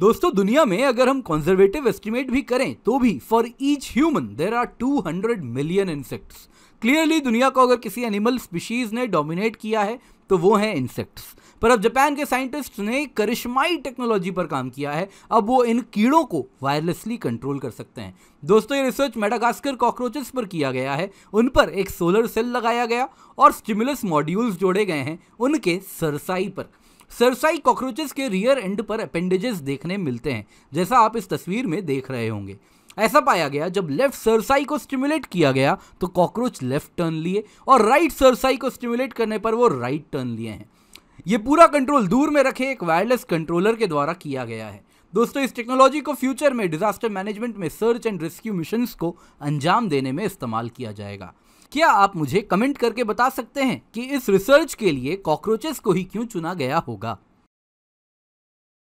दोस्तों दुनिया में अगर हम कॉन्जर्वेटिव एस्टिमेट भी करें तो भी for each human there are 200 million insects clearly दुनिया को अगर किसी एनिमल स्पीशीज ने डोमिनेट किया है तो वो है इंसेक्ट्स पर अब जापान के साइंटिस्ट ने करिश्माई टेक्नोलॉजी पर काम किया है अब वो इन कीड़ों को वायरलेसली कंट्रोल कर सकते हैं दोस्तों ये रिसर्च मेडागास्कर कॉकरोचेस पर किया गया है उन पर एक सोलर सेल लगाया गया और स्टिमुलस मॉड्यूल्स जोड़े गए हैं उनके सरसाई पर सरसाई कॉकरोचेस के रियर एंड पर अपेंडेजेस देखने मिलते हैं जैसा आप इस तस्वीर में देख रहे होंगे ऐसा पाया गया जब लेफ्ट सरसाई को स्टिमुलेट किया गया तो कॉकरोच लेफ्ट टर्न लिए और राइट सरसाई को स्टिमुलेट करने पर वो राइट टर्न लिए हैं ये पूरा कंट्रोल दूर में रखे एक वायरलेस कंट्रोलर के द्वारा किया गया है दोस्तों इस टेक्नोलॉजी को फ्यूचर में डिजास्टर मैनेजमेंट में सर्च एंड रेस्क्यू मिशंस को अंजाम देने में इस्तेमाल किया जाएगा क्या आप मुझे कमेंट करके बता सकते हैं कि इस रिसर्च के लिए कॉकरोचेस को ही क्यों चुना गया होगा